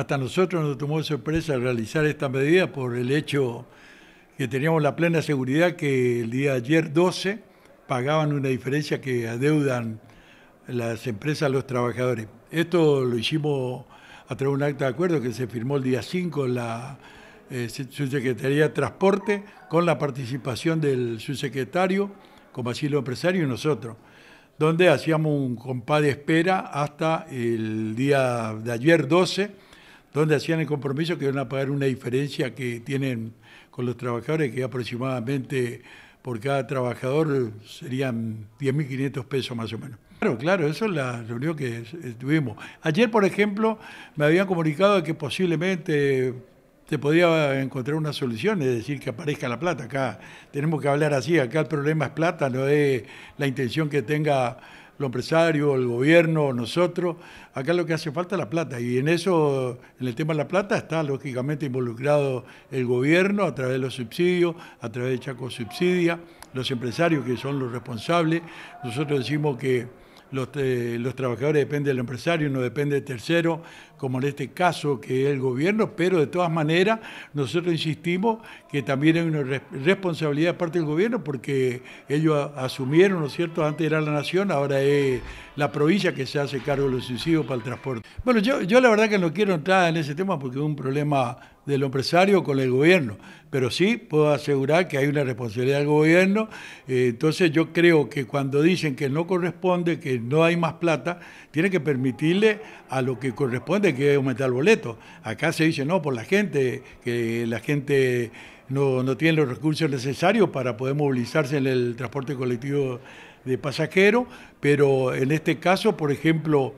Hasta nosotros nos tomó sorpresa realizar esta medida por el hecho que teníamos la plena seguridad que el día de ayer 12 pagaban una diferencia que adeudan las empresas a los trabajadores. Esto lo hicimos a través de un acta de acuerdo que se firmó el día 5 en la eh, Subsecretaría de Transporte con la participación del subsecretario, como así lo empresario y nosotros, donde hacíamos un compás de espera hasta el día de ayer 12 donde hacían el compromiso que iban a pagar una diferencia que tienen con los trabajadores, que aproximadamente por cada trabajador serían 10.500 pesos más o menos. Claro, claro, eso es la reunión que eh, tuvimos. Ayer, por ejemplo, me habían comunicado que posiblemente se podía encontrar una solución, es decir, que aparezca la plata. Acá tenemos que hablar así, acá el problema es plata, no es la intención que tenga los empresarios, el gobierno, nosotros. Acá lo que hace falta es la plata. Y en eso, en el tema de la plata, está lógicamente involucrado el gobierno a través de los subsidios, a través de Chaco Subsidia, los empresarios que son los responsables. Nosotros decimos que eh, los, trabajadores dependen del empresario, no depende del tercero, como en este caso que es el gobierno, pero de todas maneras nosotros insistimos que también hay una responsabilidad de parte del gobierno porque ellos asumieron, ¿no es cierto? Antes era la nación, ahora es la provincia que se hace cargo de los subsidios para el transporte. Bueno, yo, yo la verdad que no quiero entrar en ese tema porque es un problema del empresario con el gobierno, pero sí puedo asegurar que hay una responsabilidad del gobierno. Eh, entonces yo creo que cuando dicen que no corresponde, que no hay más plata, ...tienen que permitirle a lo que corresponde que aumentar el boleto. Acá se dice no por la gente, que la gente no, tiene los recursos necesarios para poder movilizarse en el transporte colectivo de pasajeros, pero en este caso, por ejemplo,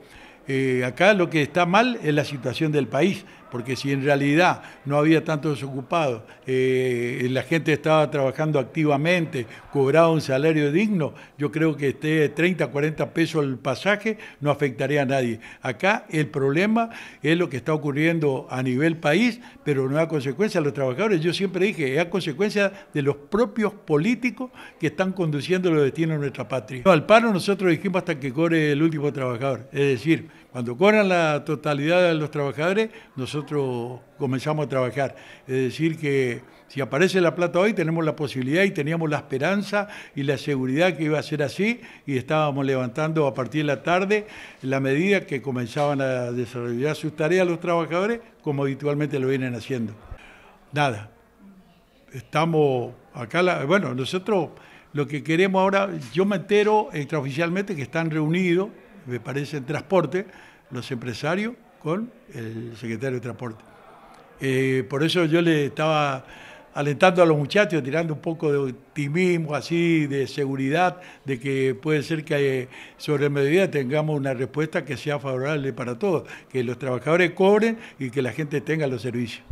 eh, acá lo que está mal es la situación del país porque si en realidad no había tantos desocupados, eh, la gente estaba trabajando activamente, cobraba un salario digno, yo creo que este 30, 40 pesos el pasaje no afectaría a nadie. Acá el problema es lo que está ocurriendo a nivel país, pero no a consecuencia de los trabajadores. Yo siempre dije, es a consecuencia de los propios políticos que están conduciendo los destinos de nuestra patria. Al paro nosotros dijimos hasta que cobre el último trabajador, es decir, cuando cobran la totalidad de los trabajadores, nosotros comenzamos a trabajar. Es decir, que si aparece la plata hoy, tenemos la posibilidad y teníamos la esperanza y la seguridad que iba a ser así y estábamos levantando a partir de la tarde la medida que comenzaban a desarrollar sus tareas los trabajadores como habitualmente lo vienen haciendo. Nada, estamos acá, bueno, nosotros lo que queremos ahora, yo me entero extraoficialmente que están reunidos me parece, en transporte, los empresarios con el secretario de transporte. Eh, por eso yo le estaba alentando a los muchachos, tirando un poco de optimismo, así, de seguridad, de que puede ser que eh, sobre medida tengamos una respuesta que sea favorable para todos, que los trabajadores cobren y que la gente tenga los servicios.